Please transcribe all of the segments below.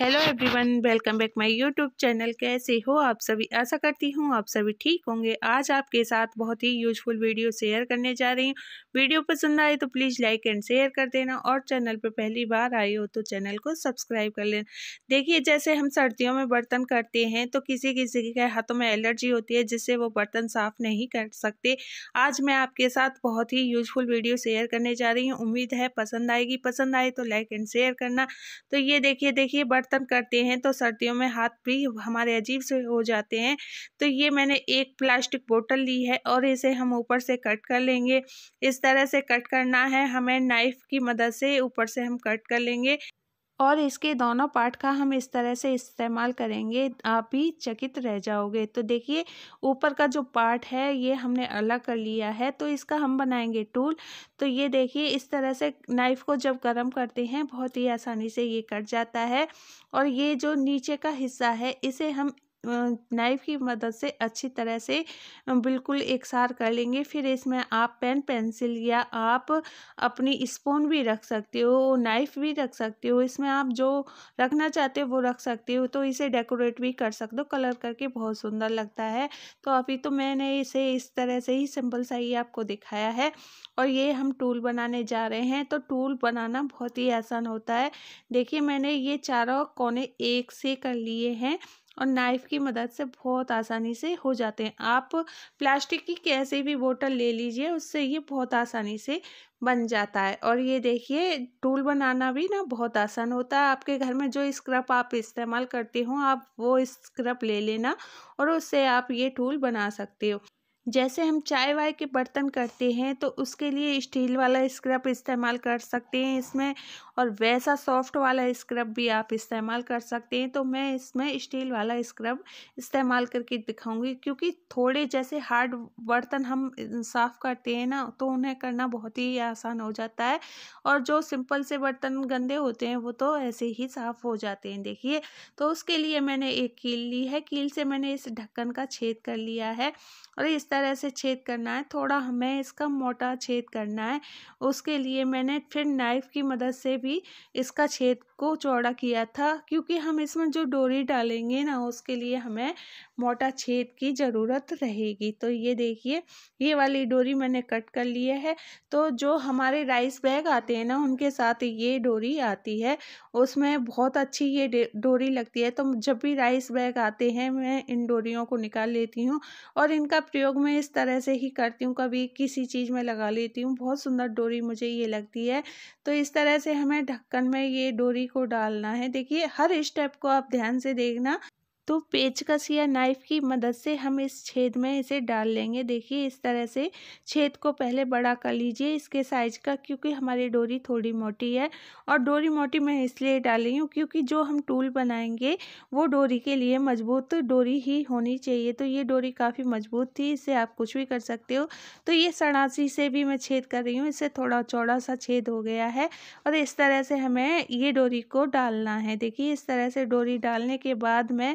hello everyone welcome back my YouTube channel कैसे हो आप सभी आशा करती हूँ आप सभी ठीक होंगे आज आपके साथ बहुत ही यूजफुल वीडियो शेयर करने जा रही हूँ वीडियो पसंद आए तो प्लीज़ लाइक एंड शेयर कर देना और चैनल पर पहली बार आए हो तो चैनल को सब्सक्राइब कर लेना देखिए जैसे हम सर्दियों में बर्तन करते हैं तो किसी किसी के हाथों में एलर्जी होती है जिससे वो बर्तन साफ़ नहीं कर सकते आज मैं आपके साथ बहुत ही यूजफुल वीडियो शेयर करने जा रही हूँ उम्मीद है पसंद आएगी पसंद आए तो लाइक एंड शेयर करना तो ये देखिए देखिए बर्तन करते हैं तो सर्दियों में हाथ भी हमारे अजीब से हो जाते हैं तो ये मैंने एक प्लास्टिक बोतल ली है और इसे हम ऊपर से कट कर लेंगे इस तरह से कट करना है हमें नाइफ़ की मदद से ऊपर से हम कट कर लेंगे और इसके दोनों पार्ट का हम इस तरह से इस्तेमाल करेंगे आप भी चकित रह जाओगे तो देखिए ऊपर का जो पार्ट है ये हमने अलग कर लिया है तो इसका हम बनाएंगे टूल तो ये देखिए इस तरह से नाइफ़ को जब गर्म करते हैं बहुत ही आसानी से ये कट जाता है और ये जो नीचे का हिस्सा है इसे हम नाइफ़ की मदद से अच्छी तरह से बिल्कुल एकसार कर लेंगे फिर इसमें आप पेन पेंसिल या आप अपनी स्पून भी रख सकते हो नाइफ़ भी रख सकते हो इसमें आप जो रखना चाहते हो वो रख सकते हो तो इसे डेकोरेट भी कर सकते हो कलर करके बहुत सुंदर लगता है तो अभी तो मैंने इसे इस तरह से ही सिंपल सा ही आपको दिखाया है और ये हम टूल बनाने जा रहे हैं तो टूल बनाना बहुत ही आसान होता है देखिए मैंने ये चारों कोने एक से कर लिए हैं और नाइफ़ की मदद से बहुत आसानी से हो जाते हैं आप प्लास्टिक की कैसे भी बोतल ले लीजिए उससे ये बहुत आसानी से बन जाता है और ये देखिए टूल बनाना भी ना बहुत आसान होता है आपके घर में जो स्क्रब आप इस्तेमाल करते हो आप वो स्क्रब ले लेना और उससे आप ये टूल बना सकते हो जैसे हम चाय वाय के बर्तन करते हैं तो उसके लिए स्टील वाला स्क्रब इस्तेमाल कर सकते हैं इसमें और वैसा सॉफ्ट वाला स्क्रब भी आप इस्तेमाल कर सकते हैं तो मैं इसमें स्टील वाला स्क्रब इस्तेमाल करके दिखाऊंगी क्योंकि थोड़े जैसे हार्ड बर्तन हम साफ़ करते हैं ना तो उन्हें करना बहुत ही आसान हो जाता है और जो सिंपल से बर्तन गंदे होते हैं वो तो ऐसे ही साफ़ हो जाते हैं देखिए तो उसके लिए मैंने एक कील ली है कील से मैंने इस ढक्कन का छेद कर लिया है और इस तरह से छेद करना है थोड़ा हमें इसका मोटा छेद करना है उसके लिए मैंने फिर नाइफ़ की मदद से भी इसका छेद को चौड़ा किया था क्योंकि हम इसमें जो डोरी डालेंगे ना उसके लिए हमें मोटा छेद की ज़रूरत रहेगी तो ये देखिए ये वाली डोरी मैंने कट कर लिया है तो जो हमारे राइस बैग आते हैं ना उनके साथ ये डोरी आती है उसमें बहुत अच्छी ये डोरी लगती है तो जब भी राइस बैग आते हैं मैं इन डोरियों को निकाल लेती हूँ और इनका प्रयोग मैं इस तरह से ही करती हूँ कभी किसी चीज़ में लगा लेती हूँ बहुत सुंदर डोरी मुझे ये लगती है तो इस तरह से हमें ढक्कन में ये डोरी को डालना है देखिए हर स्टेप को आप ध्यान से देखना तो पेचकस या नाइफ़ की मदद से हम इस छेद में इसे डाल लेंगे देखिए इस तरह से छेद को पहले बड़ा कर लीजिए इसके साइज का क्योंकि हमारी डोरी थोड़ी मोटी है और डोरी मोटी मैं इसलिए डाल रही हूँ क्योंकि जो हम टूल बनाएंगे वो डोरी के लिए मजबूत डोरी ही होनी चाहिए तो ये डोरी काफ़ी मजबूत थी इससे आप कुछ भी कर सकते हो तो ये सड़ासी से भी मैं छेद कर रही हूँ इससे थोड़ा चौड़ा सा छेद हो गया है और इस तरह से हमें ये डोरी को डालना है देखिए इस तरह से डोरी डालने के बाद मैं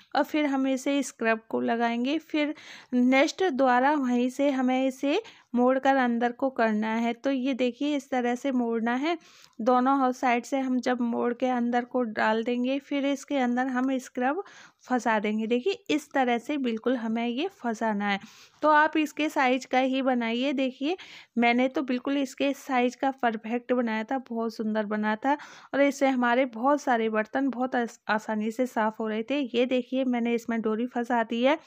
और फिर हम इसे स्क्रब को लगाएंगे फिर नेक्स्ट द्वारा वहीं से हमें इसे मोड़ कर अंदर को करना है तो ये देखिए इस तरह से मोड़ना है दोनों साइड से हम जब मोड़ के अंदर को डाल देंगे फिर इसके अंदर हम स्क्रब फंसा देंगे देखिए इस तरह से बिल्कुल हमें ये फंसाना है तो आप इसके साइज का ही बनाइए देखिए मैंने तो बिल्कुल इसके साइज का परफेक्ट बनाया था बहुत सुंदर बना था और इससे हमारे बहुत सारे बर्तन बहुत आसानी से साफ़ हो रहे थे ये देखिए लिए मैंने इसमें डोरी फंसा दी है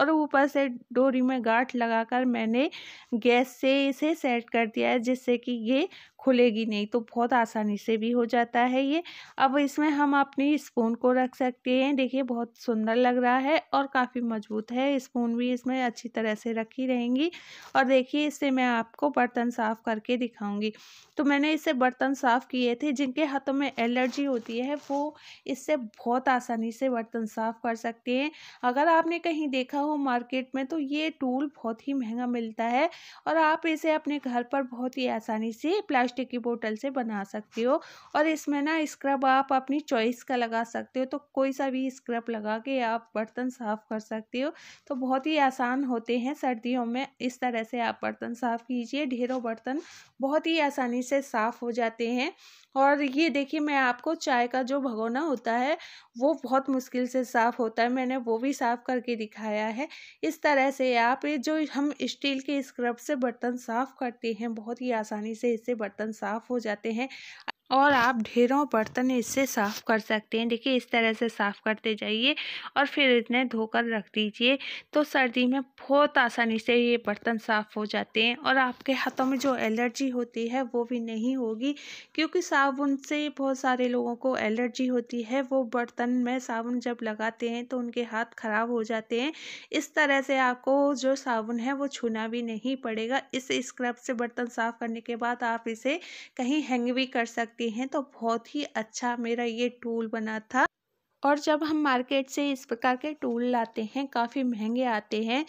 और ऊपर से डोरी में गाठ लगाकर मैंने गैस से इसे सेट कर दिया है जिससे कि ये खुलेगी नहीं तो बहुत आसानी से भी हो जाता है ये अब इसमें हम अपनी स्पून को रख सकते हैं देखिए बहुत सुंदर लग रहा है और काफ़ी मजबूत है स्पून भी इसमें अच्छी तरह से रखी रहेंगी और देखिए इससे मैं आपको बर्तन साफ़ करके दिखाऊंगी तो मैंने इसे बर्तन साफ़ किए थे जिनके हाथों में एलर्जी होती है वो इससे बहुत आसानी से बर्तन साफ़ कर सकते हैं अगर आपने कहीं देखा हो मार्केट में तो ये टूल बहुत ही महंगा मिलता है और आप इसे अपने घर पर बहुत ही आसानी से प्लास्टिक की बोतल से बना सकते हो और इसमें ना स्क्रब आप अपनी चॉइस का लगा सकते हो तो कोई सा भी स्क्रब लगा के आप बर्तन साफ़ कर सकते हो तो बहुत ही आसान होते हैं सर्दियों में इस तरह से आप बर्तन साफ़ कीजिए ढेरों बर्तन बहुत ही आसानी से साफ़ हो जाते हैं और ये देखिए मैं आपको चाय का जो भगोना होता है वो बहुत मुश्किल से साफ़ होता होता है मैंने वो भी साफ़ करके दिखाया है इस तरह से आप जो हम स्टील के स्क्रब से बर्तन साफ़ करते हैं बहुत ही आसानी से इससे बर्तन साफ़ हो जाते हैं और आप ढेरों बर्तन इससे साफ़ कर सकते हैं देखिए इस तरह से साफ़ करते जाइए और फिर इतने धोकर रख दीजिए तो सर्दी में बहुत आसानी से ये बर्तन साफ़ हो जाते हैं और आपके हाथों में जो एलर्जी होती है वो भी नहीं होगी क्योंकि साबुन से बहुत सारे लोगों को एलर्जी होती है वो बर्तन में साबुन जब लगाते हैं तो उनके हाथ ख़राब हो जाते हैं इस तरह से आपको जो साबुन है वो छूना भी नहीं पड़ेगा इस स्क्रब से बर्तन साफ़ करने के बाद आप इसे कहीं हैंग भी कर सकते सकते हैं तो बहुत ही अच्छा मेरा ये टूल बना था और जब हम मार्केट से इस प्रकार के टूल लाते हैं काफ़ी महंगे आते हैं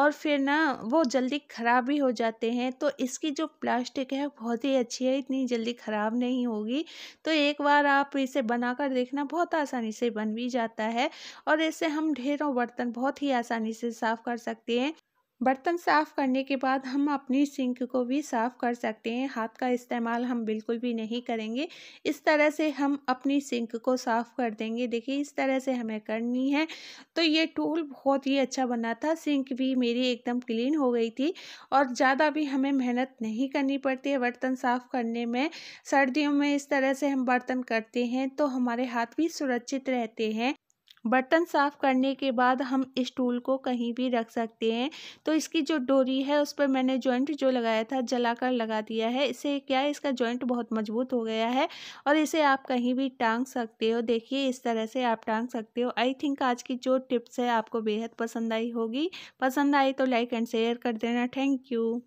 और फिर ना वो जल्दी ख़राब भी हो जाते हैं तो इसकी जो प्लास्टिक है बहुत ही अच्छी है इतनी जल्दी ख़राब नहीं होगी तो एक बार आप इसे बनाकर देखना बहुत आसानी से बन भी जाता है और इससे हम ढेरों बर्तन बहुत ही आसानी से साफ़ कर सकते हैं बर्तन साफ़ करने के बाद हम अपनी सिंक को भी साफ़ कर सकते हैं हाथ का इस्तेमाल हम बिल्कुल भी नहीं करेंगे इस तरह से हम अपनी सिंक को साफ़ कर देंगे देखिए इस तरह से हमें करनी है तो ये टूल बहुत ही अच्छा बना था सिंक भी मेरी एकदम क्लीन हो गई थी और ज़्यादा भी हमें मेहनत नहीं करनी पड़ती है बर्तन साफ़ करने में सर्दियों में इस तरह से हम बर्तन करते हैं तो हमारे हाथ भी सुरक्षित रहते हैं बर्तन साफ़ करने के बाद हम स्टूल को कहीं भी रख सकते हैं तो इसकी जो डोरी है उस पर मैंने जॉइंट जो लगाया था जला कर लगा दिया है इससे क्या है इसका जॉइंट बहुत मजबूत हो गया है और इसे आप कहीं भी टांग सकते हो देखिए इस तरह से आप टांग सकते हो आई थिंक आज की जो टिप्स है आपको बेहद पसंद आई होगी पसंद आई तो लाइक एंड शेयर कर देना थैंक यू